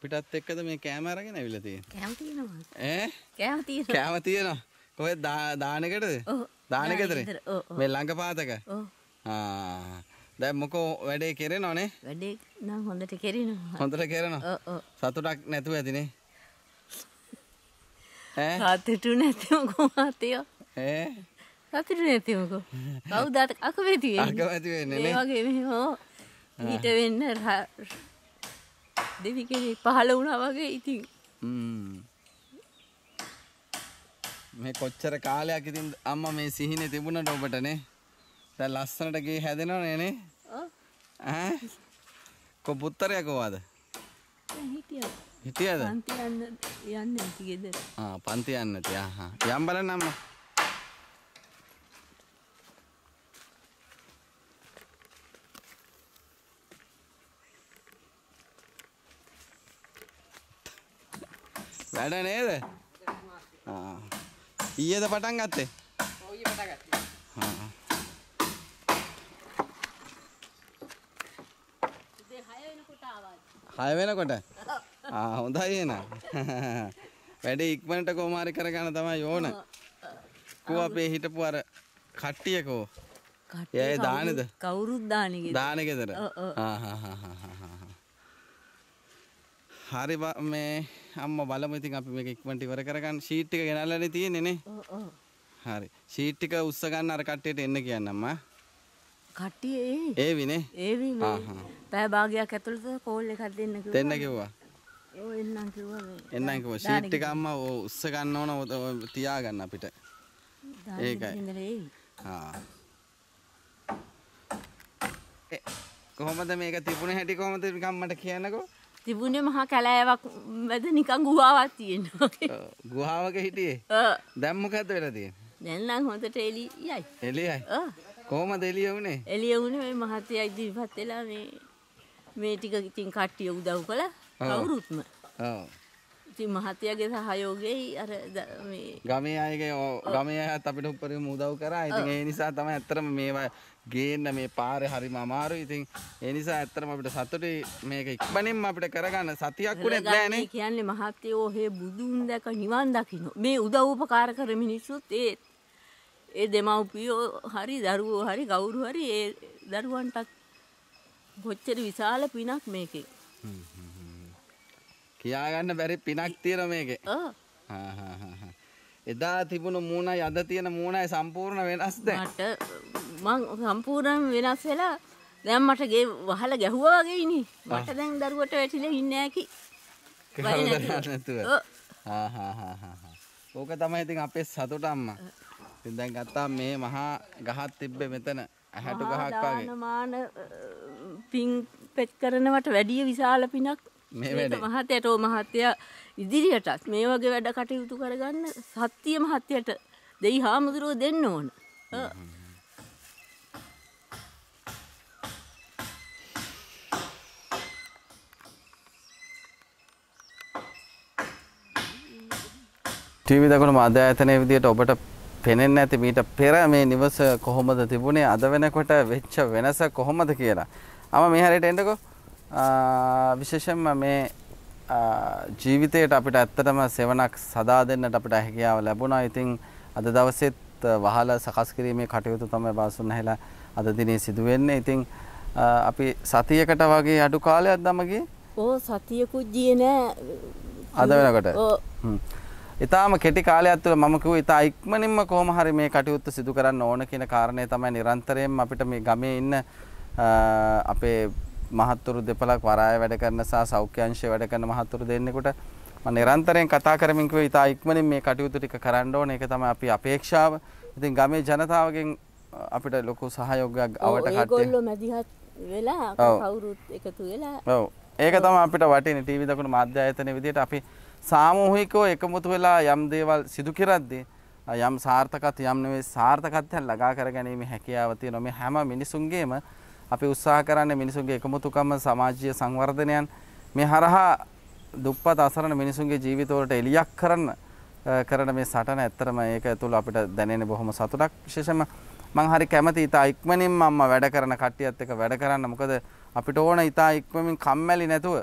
අපිටත් එක්කද මේ කෑම අරගෙන ඇවිල්ලා තියෙන්නේ? කෑම තියෙනවා. ඈ? කෑම තියෙනවා. කෑම තියෙනවා. කොහෙද දානෙකටද? ඔව්. දානෙකටද? මේ ළඟපාතක. ඔව්. ආ. දැන් මොකෝ වැඩේ කෙරෙනවනේ? වැඩේ නම් හොඳට කෙරෙනවා. හොඳට කෙරෙනවා. ඔව් ඔව්. සතුටක් නැතුව ඇතිනේ. ඈ? සතුටු නැතිව කොහොමදියෝ? ඈ? සතුටු නැතිවකෝ. කවුද අකමැති වෙන්නේ? අකමැති වෙන්නේ නේ. ඒ වගේ මෙහෙම හිට වෙන්න දෙවි කෙනෙක් පහළ වුණා වගේ ඉතින් මේ කොච්චර කාලයක් ඉතින් අම්මා මේ සිහිනේ තිබුණට ඔබටනේ දැන් ලස්සනට ගේ හැදෙනවනේ නේ ඈ කො පුත්තරයක් ඔයාද හිටියා හිටියද පන්ති යන්න යන්නේ ගෙදර ආ පන්ති යන්න තියා හා යම් බලන්න අම්මා වැඩ නේද? ආ. ඊයේද පටන් ගත්තේ? ඔව් ඊයේ පටන් ගත්තා. ආ. ඉතින් 6 වෙනකොට ආවා. 6 වෙනකොට? ආ හොඳයි එහෙනම්. වැඩේ ඉක්මනට කොහොමාරි කරගන්න තමයි ඕන. කෝ අපේ හිටපු අර කට්ටියකෝ. ඒ දානෙද? කවුරුත් දානෙගෙද? දානෙගෙදර. හරි මේ අම්ම බලමු ඉතින් අපි මේක ඉක්මනට ඉවර කරගන්න ෂීට් එක ගෙනල්ලානේ තියෙන්නේ නේ. හරි. ෂීට් එක උස්ස ගන්න අර කට්ටියට එන්න කියන්න අම්මා. කට්ටිය ඒ. ඒවිනේ. ඒවිනේ. ආහා. පැය භාගයක් ඇතුළත කෝල් එකක් දෙන්න කිව්වා. දෙන්න කිව්වා. ඔව් එන්නම් කිව්වා මේ. එන්නම් කිව්වා ෂීට් එක අම්මා උස්ස ගන්න ඕන තියාගන්න අපිට. ඒකයි. ආ. කොහොමද මේක තිබුණ හැටි කොහොමද නිකම්මට කියන්නකෝ තිබුණේ මහා කැලෑවක් වැද නිකන් ගුහාවක් තියෙනවා. ගුහාවක හිටියේ? ඔව්. දැන් මොකද වෙලා තියෙන්නේ? දැන් නම් හොඳට එළියයි. එළියයි. ඔව්. කොහමද එළිය වුනේ? එළිය වුනේ මේ මහත්තයා ඉදිරිපත් වෙලා මේ මේ ටික ඉතින් කට්ටිය උදව් කළා. කවුරුත්ම. ඔව්. ඉතින් මහත්තයාගේ සහයෝගයයි අර ගමේ අයගේ ගමේ අයත් අපිට උපරිම උදව් කරා. ඉතින් ඒ නිසා තමයි ඇත්තටම මේවා ගේන්න මේ පාරේ හරිම අමාරුයි. ඉතින් ඒ නිසා ඇත්තටම අපිට සතුටුයි මේක ඉක්මනින්ම අපිට කරගන්න සතියක් උනේත් නෑනේ. කියන්නේ මහත්තයෝ හේ බුදුන් දැක නිවන් දකින්න. මේ උදව් උපකාර කර මිනිස්සුත් ඒ ඒ දෙමව්පියෝ හරි දරුවෝ හරි ගෞරු හරි ඒ දරුවන්ටත් කොච්චර විශාල පිනක් මේකේ. හ්ම් හ්ම් කියාගන්න බැරි පිනක් තියෙන මේකේ. එදා තිබුණු මූණයි අද තියෙන මූණයි සම්පූර්ණ වෙනස් දැන්. මට මං සම්පූර්ණ වෙනස් වෙලා දැන් මට ගේ වහලා ගැහුවා වගේ ඉන්නේ. මට දැන් දරුවට වැටිලා ඉන්නේ නැකි. ඕක තමයි ඉතින් අපේ සතුට අම්මා. ඉතින් දැන් ගත්තා මේ මහා ගහක් තිබ්බේ මෙතන. ඇහැට ගහක් වගේ. මාන පින් පෙත් කරනවට වැඩිය විශාල පිනක් මේ වැඩේ මහත්තයට මහත්තයා ඉදිරියටත් මේ වගේ වැඩ කටයුතු කරගන්න සත්‍ය මහත්තයට දෙයි හාමුදුරුව දෙන්න ඕන. ටීවී දකුණු අද ඇතන විදියට ඔබට පෙනෙන්නේ නැති මීට පෙර මේ නිවස කොහොමද තිබුණේ අද වෙනකොට වෙච්ච වෙනස කොහොමද කියලා. අම මේ හැරයට එන්නකෝ. විශේෂෙන්ම මේ ජීවිතයට අපිට ඇත්තටම සෙවනක් සදා දෙන්නට අපිට හැකියාව ලැබුණා. ඉතින් අද දවසෙත් වහල සකස් කිරීමේ කටයුතු තමයි බාසුන් හැලා අද දිනේ සිදු වෙන්නේ. ඉතින් අපි සතියකට වගේ අඩු කාලයක් දමගේ. ඕ සතියකුත් ගියේ නෑ. අද වෙනකොට. ඔව්. ඉතාම කෙටි කාලයක් තුළ මම කිව්වා ඉතා ඉක්මනින්ම කොහොම හරි මේ කටයුත්ත සිදු කරන්න ඕන කියන කාරණේ තමයි නිරන්තරයෙන්ම අපිට මේ ගමේ ඉන්න අපේ මහත්තුරු දෙපලක් වරාය වැඩ කරන සහ සෞඛ්‍යංශය වැඩ කරන මහත්තුරු දෙන්නෙකුට මම නිරන්තරයෙන් කතා කරමින් කිව්වා ඉතා ඉක්මනින් මේ කටයුතු ටික කරන්න ඕනේ. ඒක තමයි අපි අපේක්ෂාව. ඉතින් ගමේ ජනතාවගෙන් අපිට ලොකු සහයෝගයක් අවට කට්ටිය. ඒගොල්ලෝ මැදිහත් වෙලා කවුරුත් එකතු වෙලා. ඔව්. ඒක තමයි අපිට වටින්නේ ටීවී දකුණු මාධ්‍ය ආයතන විදිහට අපි සාමූහිකව එකමුතු වෙලා යම් දේවල් සිදු කරද්දී යම් සාර්ථකත් යම් නෙවෙයි සාර්ථකත්වයන් ලඟා කර ගැනීම හැකියාව තියෙනවා. මේ හැම මිනිසුන්ගේම අපි උත්සාහ කරන්නේ මිනිසුන්ගේ එකමුතුකම සමාජීය සංවර්ධනයන් මේ හරහා දුප්පත් අසරණ මිනිසුන්ගේ ජීවිතවලට එළියක් කරන්න කරන මේ සටන ඇත්තටම ඒක ඇතුළ අපිට දැනෙන බොහොම සතුටක් විශේෂයෙන්ම මම හරි කැමති ඊට ඉක්මනින් මම වැඩ කරන කට්ටියත් එක්ක වැඩ කරන්න මොකද අපිට ඕන ඊට ඉක්මමින් කම්මැලි නැතුව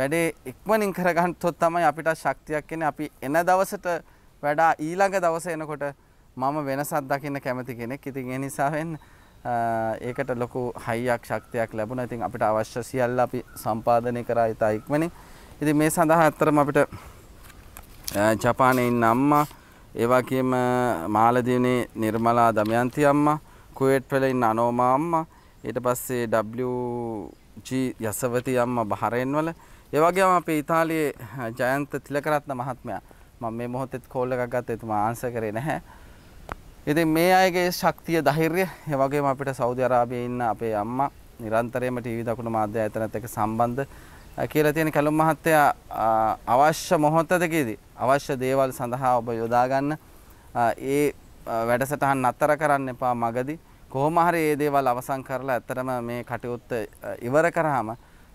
වැඩේ ඉක්මනින් කරගන්නතොත් තමයි අපිට ශක්තියක් එන්නේ අපි එන දවසට වඩා ඊළඟ දවසේ එනකොට මම වෙනසක් දකින්න කැමති කෙනෙක්. ඉතින් ඒ නිසා වෙන්නේ ඒකට ලොකු හයියක් ශක්තියක් ලැබුණ ඉතින් අපිට අවශ්‍ය සියල්ල අපි සම්පාධනය කරා ඉතා ඉක්මනින් ඉති මේ සඳහා ඇත්තරම අපිට ජපානයෙන් අම්මා ඒවාගේම මාලදිවනේ නිර්මලා දමයන්ති අම්මා කුවේට් පෙලෙන් අනෝමා අම්මා ඊට පස්සේ WG යසවති අම්මා බහරෙන්වල ඒවගේම අපේ ඉතාලියේ ජයන්ත තිලකරත්න මහත්මයා මම මේ මොහොතෙත් කෝල් එකක් ගත්තේ එතුමා ආන්සර් කරේ නැහැ ඉතින් මේ අයගේ ශක්තිය ධෛර්යය ඒ වගේම අපිට සෞදි අරාබියේ ඉන්න අපේ අම්මා නිරන්තරයෙන්ම ටීවී දකුණු මාධ්‍ය ආයතනත් එක්ක සම්බන්ධ කියලා තියෙන කැලුම් මහත්තයා අවශ්‍ය මොහොතකදී අවශ්‍ය දේවල් සඳහා ඔබ යොදා ගන්න ඒ වැඩසටහන් අතර කරන්න එපා මගදී කොහොම හරි මේ දේවල් අවසන් කරලා ඇත්තටම මේ කටයුත්ත ඉවර කරාම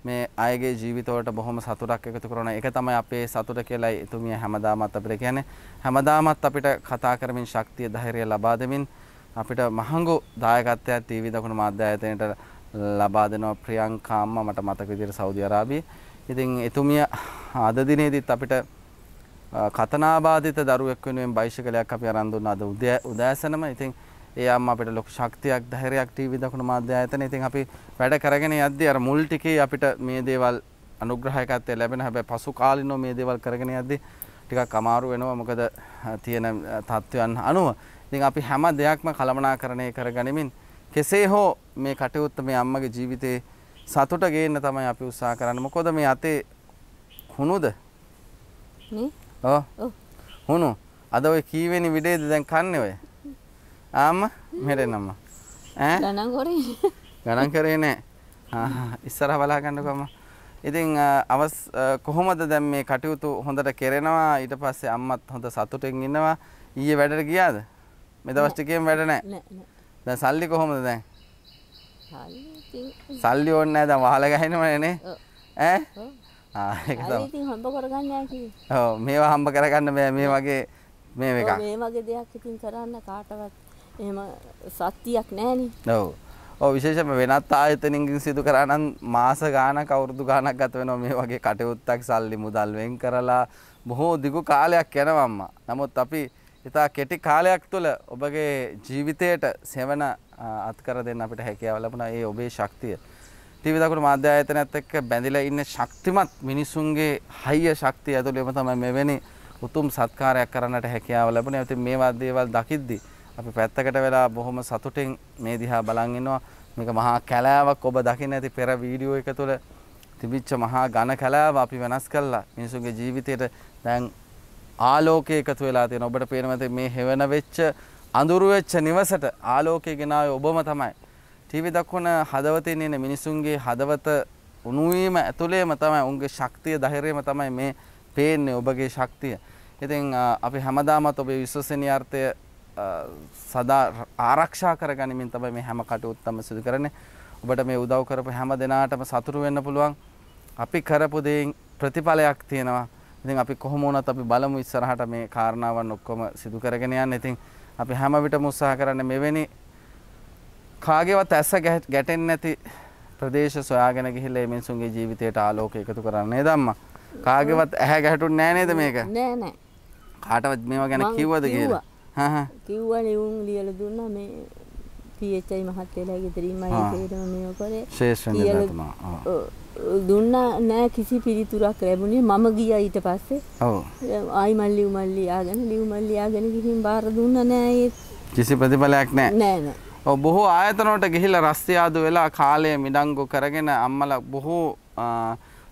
මේ අයගේ ජීවිතවලට බොහොම සතුටක් එකතු කරන එක තමයි අපේ සතුට කියලා එතුමිය හැමදාමත් අපිට කියන්නේ හැමදාමත් අපිට කතා කරමින් ශක්තිය ධෛර්යය ලබා දෙමින් අපිට මහඟු දායකත්වයක් ටීවී දකුණු මාධ්‍ය ආයතනයට ලබා දෙනවා ප්‍රියංකාම්මා මට මතක විදිහට සෞදි අරාබියේ. ඉතින් එතුමිය අද දිනේදීත් අපිට කතනාබාධිත දරුවෙක් වෙනුවෙන් බයිසිකලයක් අපි අරන් දුන්නා අද උදෑසනම. ඉතින් ඒ අම්ම අපිට ලොකු ශක්තියක් ධෛර්යයක් ටීවී දකුණු මාධ්‍ය ආයතන. ඉතින් අපි වැඩ කරගෙන යද්දී අර මුල් ටිකේ අපිට මේ දේවල් අනුග්‍රහයකත්වය ලැබෙන හැබැයි පසු කාලිනෝ මේ දේවල් කරගෙන යද්දී ටිකක් අමාරු වෙනවා මොකද තියෙන තත්ත්වයන් අනුව. ඉතින් අපි හැම දෙයක්ම කළමනාකරණය කරගනිමින් කෙසේ හෝ මේ කටයුත්ත මේ අම්මගේ ජීවිතේ සතුට ගේන්න තමයි අපි උත්සාහ කරන්න. මොකද මේ අතේ හුණුද? නේ? ඔව්. හුණු. අද ඔය කීවෙනි විඩේද දැන් කන්නේ ඔය? ආම මෙහෙරෙන්න අම්මා. ඈ ගණන් කරේ. ගණන් කරේ නෑ. ඉස්සරහ බලා ගන්නකෝ අම්මා. ඉතින් අවස් කොහොමද දැන් මේ කටයුතු හොඳට කෙරෙනවා ඊට පස්සේ අම්මත් හොඳ සතුටින් ඉන්නවා. ඊයේ වැඩට ගියාද? මේ දවස් ටිකේම වැඩ නෑ. දැන් සල්ලි කොහොමද දැන්? සල්ලි ඕන්න ඇද වාල ගහනවනේ ඇ මේවා හම්බ කරගන්න බෑ මේ වගේ මේ එකක් මේ වගේ දෙයක් ඉතින් කරන්න කාටවත් එහෙම සත්‍යයක් නෑනේ ඔව් ඔව් විශේෂයෙන්ම වෙනත් ආයතනකින් සිදු කරා නම් මාස ගාණක් අවුරුදු ගාණක් ගත වෙනවා මේ වගේ කටයුත්තක් සල්ලි මුදල් වෙන් කරලා බොහෝ දිගු කාලයක් යනවා අම්මා නමුත් අපි ඉතා කෙටි කාලයක් තුළ ඔබගේ ජීවිතයට සෙවන අත්කර දෙන්න අපිට හැකියාව ලැබුණා ඒ ඔබේ ශක්තිය ටීවී දකුණු මාධ්‍ය ආයතනයත් එක්ක බැඳිලා ඉන්න ශක්තිමත් මිනිසුන්ගේ හයිය ශක්තිය ඇතුළේම තමයි මෙවැනි උතුම් සත්කාරයක් කරන්නට හැකියාව ලැබුණේ. ඉතින් මේවා දේවල් දකිද්දී අපි පැත්තකට වෙලා බොහොම සතුටින් මේ දිහා බලන් ඉන්නවා. මේක මහා කැලෑවක් ඔබ දකින්න ඇති පෙර වීඩියෝ එක තුළ තිබිච්ච මහා ඝන කැලෑව අපි වෙනස් කළා. මිනිසුන්ගේ ජීවිතයට දැන් ආලෝකය එකතු වෙලා තියෙන. ඔබට පේනවා මේ හෙවන වෙච්ච අඳුරු වෙච්ච නිවසට ආලෝකය ගෙනාවේ ඔබම තමයි. ටීවී දක්වන හදවතේ ඉන්න මිනිසුන්ගේ හදවත උණුවීම ඇතුළේම තමයි උන්ගේ ශක්තිය ධෛර්යයම තමයි මේ පේන්නේ ඔබගේ ශක්තිය. ඉතින් අපි හැමදාමත් ඔබේ විශ්වසනීයාර්ථය සදා ආරක්ෂා කරගනිමින් තමයි මේ හැම කටයුත්තම සිදු කරන්නේ. ඔබට මේ උදව් කරපු හැම දෙනාටම සතුටු වෙන්න පුළුවන්. අපි කරපු දෙයින් ප්‍රතිඵලයක් තියෙනවා. ඉතින් අපි කොහොම වුණත් අපි බලමු ඉස්සරහට මේ කාරණාවන් ඔක්කොම සිදු කරගෙන යන්න. ඉතින් අපි හැම විටම උත්සාහ කරන්නේ මෙවැනි කාගේවත් ඇස ගැටෙන්නේ නැති ප්‍රදේශ සොයාගෙන ගිහිල්ලා මේ මිනිසුන්ගේ ජීවිතයට ආලෝකය එකතු කරන්නේ ධම්මා. කාගේවත් ඇහැ ගැටුන්නේ නැහැ නේද මේක? නෑ නෑ. කාටවත් මේවා ගැන කිව්වද කියලා? කිව්වා නිවුන් ලියලා දුන්නා මේ පීඑච්යි මහත් වෙලා ගෙදරින්ම ඒකේම මේව කරේ ශේෂ දුන්නා නෑ කිසි පිළිතුරක් ලැබුණේ මම ගියා ඊට පස්සේ ඔව් ආයි මල්ලි උමල්ලි ආගෙන ලිව් මල්ලි ආගෙන ගිහින් බාර දුන්නා නෑ ඒ කිසි ප්‍රතිඵලයක් නෑ නෑ නෑ ඔව් බොහෝ ආයතනවලට ගිහිලා රස්තියාදු වෙලා කාලය මිඩංගු කරගෙන අම්මලා බොහෝ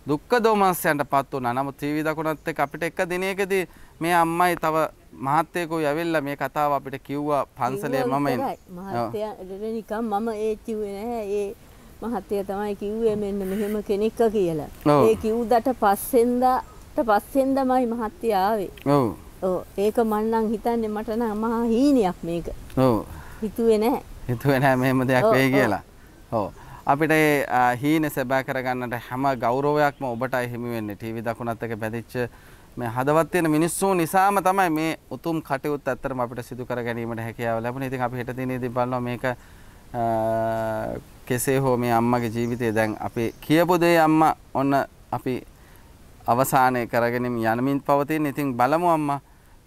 දුක්ක දෝමස්යන්ට පත් වුණා. නමුත් ටීවී දකුණත් එක්ක අපිට එක දිනයකදී මේ අම්මයි තව මහත්තයකෝ යවෙල්ල මේ කතාව අපිට කිව්වා පන්සලේ මම නිකම් මම ඒ කිව්වේ නැහැ ඒ මහත්තය තමයි කිව්වේ මෙන්න මෙහෙම කෙනෙක්ක කියලා ඒ කිව්දට පස්සෙන්දට පස්සෙන්දමයි මහත්තය ආවේ ඔව් ඒක මන්නම් හිතන්නේ මට නම් මහා හීනයක් මේක ඔව් හිතුවේ නැහැ හිතුවේ නැහැ මෙහෙම දෙයක් වෙයි කියලා ඔව් අපිට හීන සැබෑ කරගන්නට හැම ගෞරවයක්ම ඔබටයි හිමි වෙන්නේ ටීවී දකුණත් එක පැතිච්ච මේ හදවත් තියෙන මිනිස්සු නිසාම තමයි මේ උතුම් කටයුත්ත ඇත්තටම අපිට සිදු කර ගැනීමට හැකියාව ලැබුණේ. ඉතින් අපි හෙට දිනේදී බලනවා මේක කෙසේ හෝ මේ අම්මගේ ජීවිතය දැන් අපි කියපු දේ අම්මා ඔන්න අපි අවසානය කරගෙනම යනමින් පවතින. ඉතින් බලමු අම්මා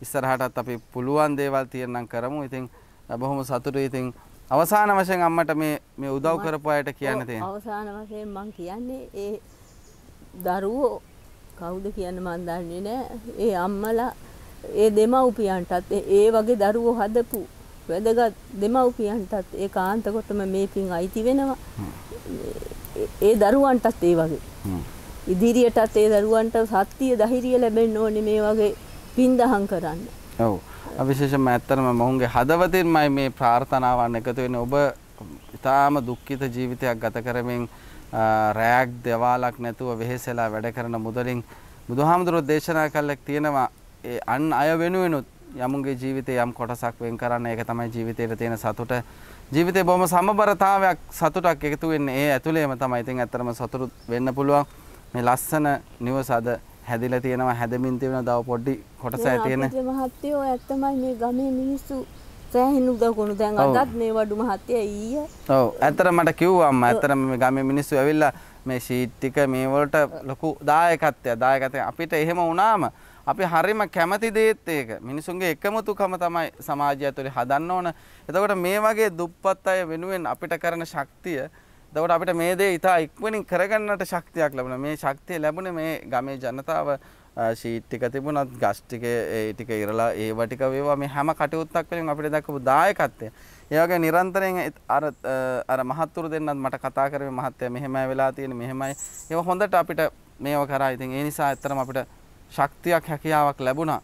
ඉස්සරහටත් අපි පුළුවන් දේවල් තියෙනම් කරමු. ඉතින් බොහොම සතුටුයි. ඉතින් අවසාන වශයෙන් අම්මට මේ මේ උදව් කරපු අයට කියන්න තියෙනවා. අවසාන වශයෙන් මම කියන්නේ ඒ දරුවෝ කවුද කියන්න මන් දන්නේ නෑ. ඒ අම්මලා ඒ දෙමව්පියන්ටත් ඒ වගේ දරුවෝ හදපු වැදගත් දෙමව්පියන්ටත් ඒ කාන්තකොටම මේ පින් අයිති වෙනවා. ඒ දරුවන්ටත් ඒ වගේ. ඉදිරියටත් ඒ දරුවන්ට සත්‍යය දහිරිය ලැබෙන්න ඕනේ මේ වගේ පින් දහම් කරන්න. ඔව්. අවිශේෂම ඇත්තටම මොහුගේ හදවතින්මයි මේ ප්‍රාර්ථනාවන් එකතු වෙන්නේ. ඔබ ඉතාම දුක්ඛිත ජීවිතයක් ගත කරමින් රෑග් දෙවාලක් නැතුව වෙහෙසලා වැඩ කරන මුදලින් බුදුහාමුදුරුවෝ දේශනා කළක් තියෙනවා ඒ අන් අය වෙනුවෙනුත් යමුගේ ජීවිතේ යම් කොටසක් වෙන් කරන්න ඒක තමයි ජීවිතේට තියෙන සතුට ජීවිතේ බොහොම සමබරතාවයක් සතුටක් එකතු වෙන්නේ ඒ ඇතුළේම තමයි. ඉතින් ඇත්තටම සතුටු වෙන්න පුළුවන් මේ ලස්සන නිවස අද හැදිලා තියෙනවා හැදමින් තියෙනවා තව පොඩි කොටසයි තියෙන. මහත්තයෝ ඇත්තමයි මේ ගමේ මිනිස්සු සෑහෙන උදව් කරන දැන් අදත් මේ වඩු මහත්තයා ඊයේ ඔව් ඇත්තට මට කිව්වා අම්මා ඇත්තට මේ ගමේ මිනිස්සු ඇවිල්ලා මේ ෂීට් ටික මේ වලට ලොකු දායකත්වයක් දායකත්වයක් අපිට එහෙම වුණාම අපි හරිම කැමති දේත් ඒක මිනිසුන්ගේ එකමුතුකම තමයි සමාජය ඇතුළේ හදන්න ඕන. එතකොට මේ වගේ දුප්පත් අය වෙනුවෙන් අපිට කරන ශක්තිය එතකොට අපිට මේ දේ ඉතා ඉක්මනින් කරගන්නට ශක්තියක් ලැබුණා. මේ ශක්තිය ලැබුණේ මේ ගමේ ජනතාව ශීට් එක තිබුණත් ගස් ටික ඒ ටික ඉරලා ඒව ටික වේවා මේ හැම කටයුත්තක් වලින් අපිට දක්වපු දායකත්වය. ඒ වගේ නිරන්තරයෙන් අර අර මහත්තුරු දෙන්නත් මට කතා කරේ මහත්තයා මෙහෙමයි වෙලා තියෙන්නේ මෙහෙමයි. ඒව හොඳට අපිට මේව කරා. ඉතින් ඒ නිසා ඇත්තටම අපිට ශක්තියක් හැකියාවක් ලැබුණා.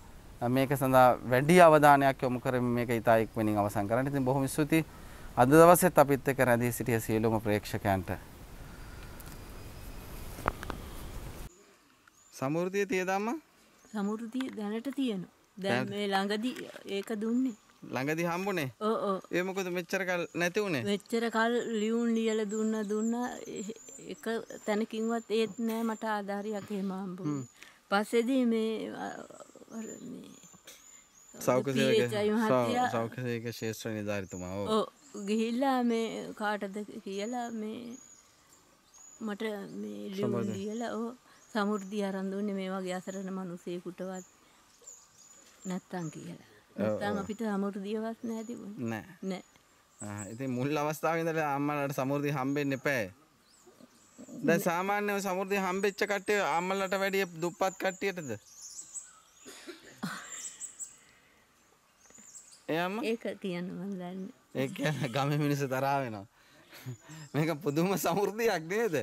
මේක සඳහා වැඩි අවධානයක් යොමු කරමින් මේක ඉතා ඉක්මනින් අවසන් කරන්න. ඉතින් බොහොම ස්තුතියි. අද දවසෙත් අපිත් එක්ක රැඳී සිටිය සියලුම ප්‍රේක්ෂකයන්ට සමෘතිය තියදම්ම සමෘතිය දැනට තියෙන දැන් මේ ළඟදී ඒක දුන්නේ ළඟදි හම්බුනේ ඒ මොකද මෙච්චර කල් නැති වුණේ මෙච්චර කල් ලියුම් ලියලා දුන්න දුන්න එක තැනකින්වත් ඒත් නෑ මට ආධාරයක් එහෙම හම්බුනේ පස්සේදී මේ මේ සෞඛ්‍ය සෞඛ්‍යසේක ශේෂ්ත්‍ර නිලධාරිතුමා ඔව් ගිහිල්ලා මේ කාටද කියලා මේ මට මේ ලියුම් ලියලා ඔව් සමෘද්ධිය අරන් දුන්නේ මේ වගේ අසරණ මිනිසෙකුටවත් නැත්තම් කියලා. නැත්තම් අපිට සමෘද්ධියවත් නැහැ තිබුණේ. නෑ. නෑ. ආ ඉතින් මුල් අවස්ථාවේ ඉඳලා අම්මලාට සමෘද්ධිය හම්බෙන්න එපෑ. දැන් සාමාන්‍යව සමෘද්ධිය හම්බෙච්ච කට්ටිය අම්මලාට වැඩිය දුප්පත් කට්ටියටද? එයාම ඒක කියන්න මම දන්නේ. ඒ කියන්නේ ගමේ මිනිස්සු තරහ වෙනවා. මේක පුදුම සමෘද්ධියක් නේද?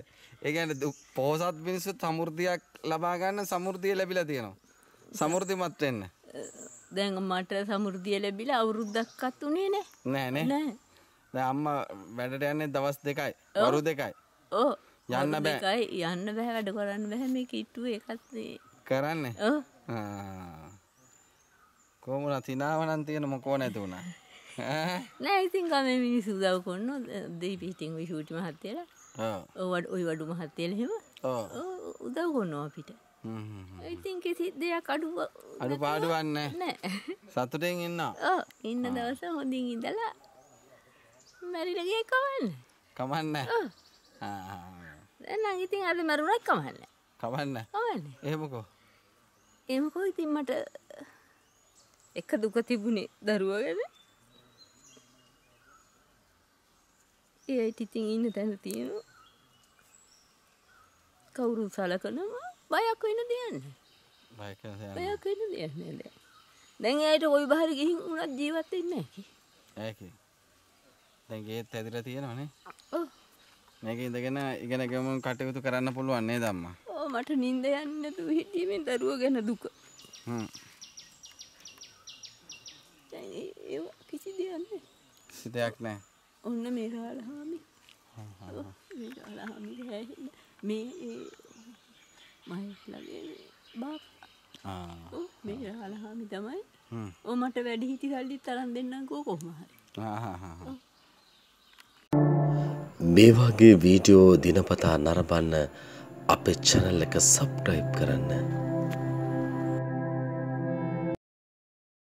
ඒ කියන්නේ පොහසත් මිනිස්සු සමෘද්ධියක් ලබා ගන්න සමෘද්ධිය ලැබිලා තියෙනවා. සමෘද්ධිමත් වෙන්න. දැන් මට සමෘද්ධිය ලැබිලා අවුරුද්දක්වත් උනේ නෑ. නෑ නේ. නෑ. දැන් අම්මා වැඩට යන්නේ දවස් දෙකයි, වරු දෙකයි. ඔව්. යන්න බෑ. දෙකයි යන්න බෑ වැඩ කරන්න බෑ මේ කිට්ටුව එකත් කරන්නේ. ඔව්. ආ. කොමුණ තිනාවනම් තියෙන මොකෝ නැති වුණා. නෑ ඉතින් ගමේ මිනිස්සු උදව් කරන දෙයි පිටින් ওই ෂූටි මහත්තයලා ඔව් ඔය වඩු මහත්තයලා එහෙම උදව් කරනවා අපිට ඉතින් කිසි දෙයක් අඩු අඩු පාඩුවක් නෑ සතුටෙන් ඉන්න ඔව් ඉන්න දවස හොඳින් ඉඳලා මැරිලා ගියේ කමන්න කමන්න ආ ඉතින් අද මරුණා කමන්න කමන්න කමන්න එහෙමකෝ එහෙමකෝ ඉතින් මට එක දුක තිබුණේ දරුවා ගැන ඒයිට ඉතින් ඉන්න තැන තියෙන කවුරු සලකනවා බයක් වෙන දෙයන්න බයක් වෙන දෙයන්න ද දැන් ඇයට ඔයි බහර ගිහින් උනත් ජීවත් ඉන්න ඇකි දැන්ගේත් ඇදිර තියෙනවනේ මේක ඉඳගෙන ඉගෙන ගමන් කටයුතු කරන්න පුළුවන්නේ දම්ම මට නින්ද යන්නතු හිටීමෙන් දරුව ගැන දුක කිසි දෙයන්න සිතයක් නෑ ඔන්න මේරාලහාමි මේරාලහාමි මේ මහේස්ලගේ බාප් මේරාලහාමි තමයි ඕ මට වැඩි හිටි සල්ලිත් තරන් දෙන්නකෝ කොහොම හරි මේ වගේ වීඩියෝ දිනපතා නරඹන්න අපේ channel එක subscribe කරන්න